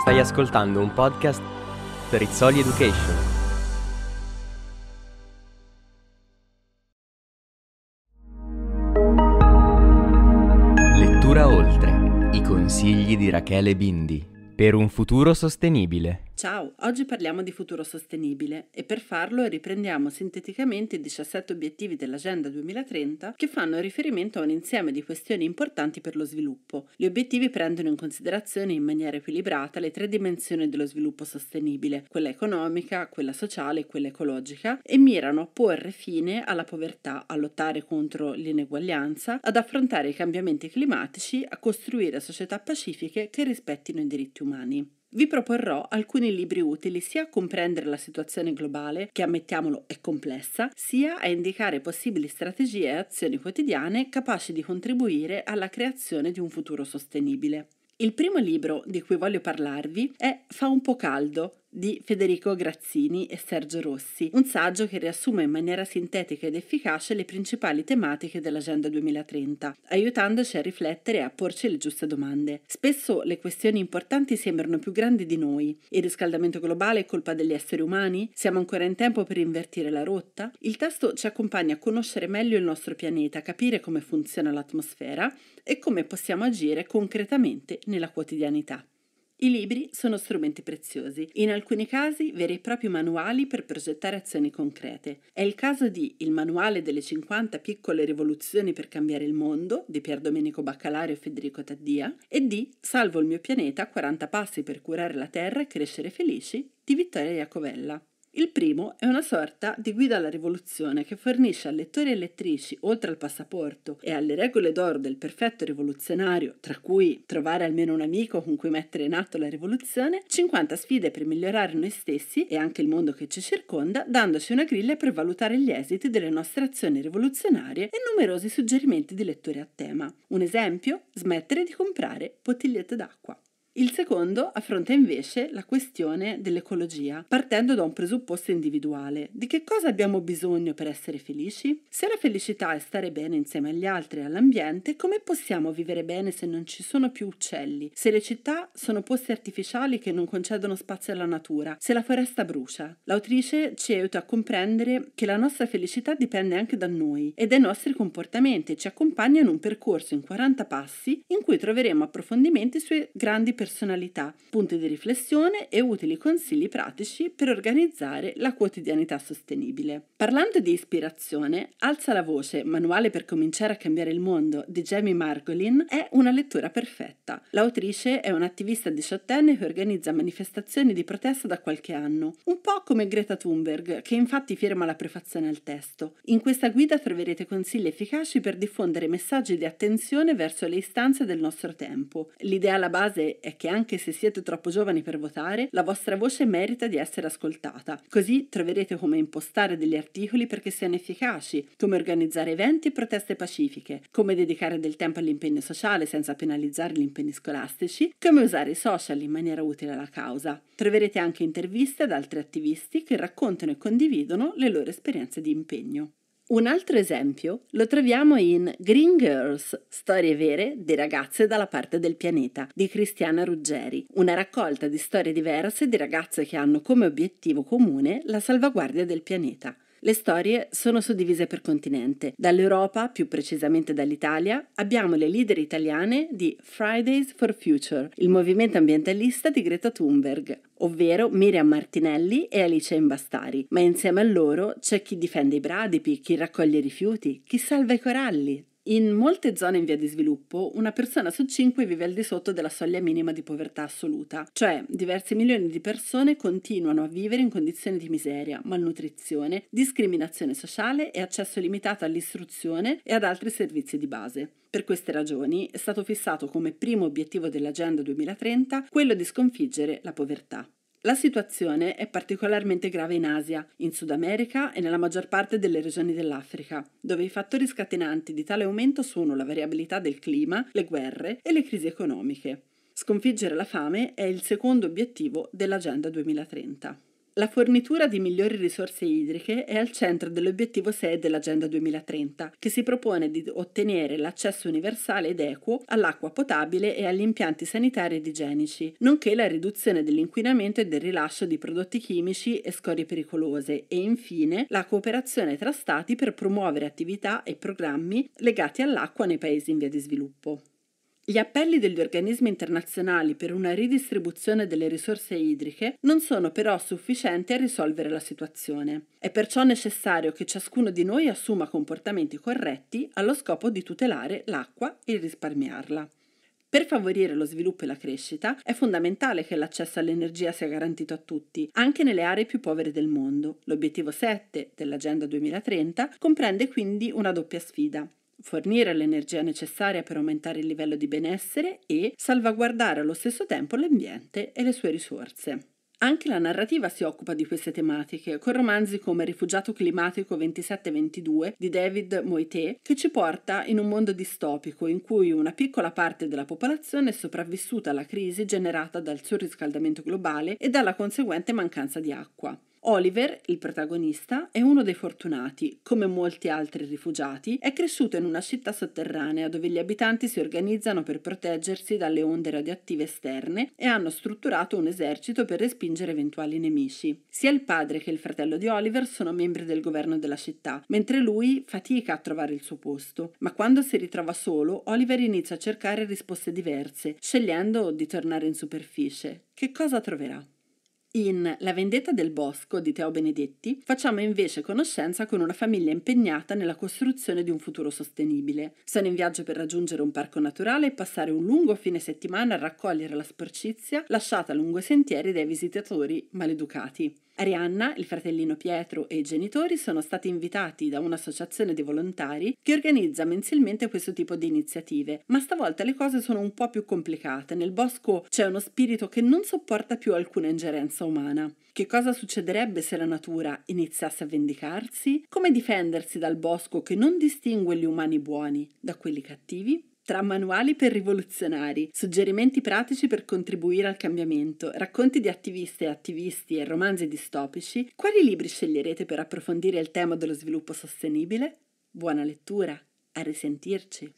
Stai ascoltando un podcast per Rizzoli Education. Lettura oltre. I consigli di Rachele Bindi per un futuro sostenibile. Ciao, oggi parliamo di futuro sostenibile e per farlo riprendiamo sinteticamente i 17 obiettivi dell'Agenda 2030 che fanno riferimento a un insieme di questioni importanti per lo sviluppo. Gli obiettivi prendono in considerazione in maniera equilibrata le tre dimensioni dello sviluppo sostenibile, quella economica, quella sociale e quella ecologica, e mirano a porre fine alla povertà, a lottare contro l'ineguaglianza, ad affrontare i cambiamenti climatici, a costruire società pacifiche che rispettino i diritti umani vi proporrò alcuni libri utili sia a comprendere la situazione globale, che ammettiamolo è complessa, sia a indicare possibili strategie e azioni quotidiane capaci di contribuire alla creazione di un futuro sostenibile. Il primo libro di cui voglio parlarvi è Fa un po' caldo di Federico Grazzini e Sergio Rossi, un saggio che riassume in maniera sintetica ed efficace le principali tematiche dell'Agenda 2030, aiutandoci a riflettere e a porci le giuste domande. Spesso le questioni importanti sembrano più grandi di noi. Il riscaldamento globale è colpa degli esseri umani? Siamo ancora in tempo per invertire la rotta? Il testo ci accompagna a conoscere meglio il nostro pianeta, capire come funziona l'atmosfera e come possiamo agire concretamente nella quotidianità. I libri sono strumenti preziosi, in alcuni casi veri e propri manuali per progettare azioni concrete. È il caso di Il manuale delle 50 piccole rivoluzioni per cambiare il mondo di Pier Domenico Baccalario e Federico Taddia e di Salvo il mio pianeta 40 passi per curare la Terra e crescere felici di Vittoria Iacovella. Il primo è una sorta di guida alla rivoluzione che fornisce a lettori e lettrici, oltre al passaporto e alle regole d'oro del perfetto rivoluzionario, tra cui trovare almeno un amico con cui mettere in atto la rivoluzione, 50 sfide per migliorare noi stessi e anche il mondo che ci circonda, dandoci una griglia per valutare gli esiti delle nostre azioni rivoluzionarie e numerosi suggerimenti di letture a tema. Un esempio? Smettere di comprare bottigliette d'acqua. Il secondo affronta invece la questione dell'ecologia, partendo da un presupposto individuale. Di che cosa abbiamo bisogno per essere felici? Se la felicità è stare bene insieme agli altri e all'ambiente, come possiamo vivere bene se non ci sono più uccelli? Se le città sono posti artificiali che non concedono spazio alla natura? Se la foresta brucia? L'autrice ci aiuta a comprendere che la nostra felicità dipende anche da noi e dai nostri comportamenti e ci accompagna in un percorso in 40 passi in cui troveremo approfondimenti sui grandi percorsi personalità, punti di riflessione e utili consigli pratici per organizzare la quotidianità sostenibile. Parlando di ispirazione, Alza la voce, manuale per cominciare a cambiare il mondo di Jamie Margolin è una lettura perfetta. L'autrice è un'attivista diciottenne che organizza manifestazioni di protesta da qualche anno, un po' come Greta Thunberg, che infatti firma la prefazione al testo. In questa guida troverete consigli efficaci per diffondere messaggi di attenzione verso le istanze del nostro tempo. L'idea alla base è è che anche se siete troppo giovani per votare, la vostra voce merita di essere ascoltata. Così troverete come impostare degli articoli perché siano efficaci, come organizzare eventi e proteste pacifiche, come dedicare del tempo all'impegno sociale senza penalizzare gli impegni scolastici, come usare i social in maniera utile alla causa. Troverete anche interviste ad altri attivisti che raccontano e condividono le loro esperienze di impegno. Un altro esempio lo troviamo in Green Girls, storie vere di ragazze dalla parte del pianeta, di Cristiana Ruggeri, una raccolta di storie diverse di ragazze che hanno come obiettivo comune la salvaguardia del pianeta. Le storie sono suddivise per continente. Dall'Europa, più precisamente dall'Italia, abbiamo le leader italiane di Fridays for Future, il movimento ambientalista di Greta Thunberg, ovvero Miriam Martinelli e Alice Imbastari, ma insieme a loro c'è chi difende i bradipi, chi raccoglie i rifiuti, chi salva i coralli, in molte zone in via di sviluppo, una persona su cinque vive al di sotto della soglia minima di povertà assoluta, cioè diversi milioni di persone continuano a vivere in condizioni di miseria, malnutrizione, discriminazione sociale e accesso limitato all'istruzione e ad altri servizi di base. Per queste ragioni è stato fissato come primo obiettivo dell'Agenda 2030 quello di sconfiggere la povertà. La situazione è particolarmente grave in Asia, in Sud America e nella maggior parte delle regioni dell'Africa, dove i fattori scatenanti di tale aumento sono la variabilità del clima, le guerre e le crisi economiche. Sconfiggere la fame è il secondo obiettivo dell'Agenda 2030. La fornitura di migliori risorse idriche è al centro dell'obiettivo 6 dell'Agenda 2030, che si propone di ottenere l'accesso universale ed equo all'acqua potabile e agli impianti sanitari ed igienici, nonché la riduzione dell'inquinamento e del rilascio di prodotti chimici e scorie pericolose e infine la cooperazione tra Stati per promuovere attività e programmi legati all'acqua nei paesi in via di sviluppo. Gli appelli degli organismi internazionali per una ridistribuzione delle risorse idriche non sono però sufficienti a risolvere la situazione. È perciò necessario che ciascuno di noi assuma comportamenti corretti allo scopo di tutelare l'acqua e risparmiarla. Per favorire lo sviluppo e la crescita è fondamentale che l'accesso all'energia sia garantito a tutti, anche nelle aree più povere del mondo. L'obiettivo 7 dell'Agenda 2030 comprende quindi una doppia sfida fornire l'energia necessaria per aumentare il livello di benessere e salvaguardare allo stesso tempo l'ambiente e le sue risorse. Anche la narrativa si occupa di queste tematiche, con romanzi come Rifugiato climatico 2722 di David Moité, che ci porta in un mondo distopico in cui una piccola parte della popolazione è sopravvissuta alla crisi generata dal surriscaldamento globale e dalla conseguente mancanza di acqua. Oliver, il protagonista, è uno dei fortunati, come molti altri rifugiati, è cresciuto in una città sotterranea dove gli abitanti si organizzano per proteggersi dalle onde radioattive esterne e hanno strutturato un esercito per respingere eventuali nemici. Sia il padre che il fratello di Oliver sono membri del governo della città, mentre lui fatica a trovare il suo posto, ma quando si ritrova solo, Oliver inizia a cercare risposte diverse, scegliendo di tornare in superficie. Che cosa troverà? In La vendetta del bosco di Teo Benedetti facciamo invece conoscenza con una famiglia impegnata nella costruzione di un futuro sostenibile. Sono in viaggio per raggiungere un parco naturale e passare un lungo fine settimana a raccogliere la sporcizia lasciata lungo i sentieri dai visitatori maleducati. Arianna, il fratellino Pietro e i genitori sono stati invitati da un'associazione di volontari che organizza mensilmente questo tipo di iniziative, ma stavolta le cose sono un po' più complicate. Nel bosco c'è uno spirito che non sopporta più alcuna ingerenza umana. Che cosa succederebbe se la natura iniziasse a vendicarsi? Come difendersi dal bosco che non distingue gli umani buoni da quelli cattivi? tra manuali per rivoluzionari, suggerimenti pratici per contribuire al cambiamento, racconti di attiviste e attivisti e romanzi distopici, quali libri sceglierete per approfondire il tema dello sviluppo sostenibile? Buona lettura, a risentirci.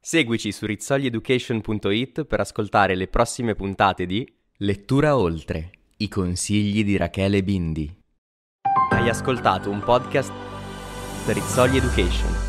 Seguici su rizzoglieducation.it per ascoltare le prossime puntate di Lettura Oltre, i consigli di Rachele Bindi. Hai ascoltato un podcast Rizzogli Education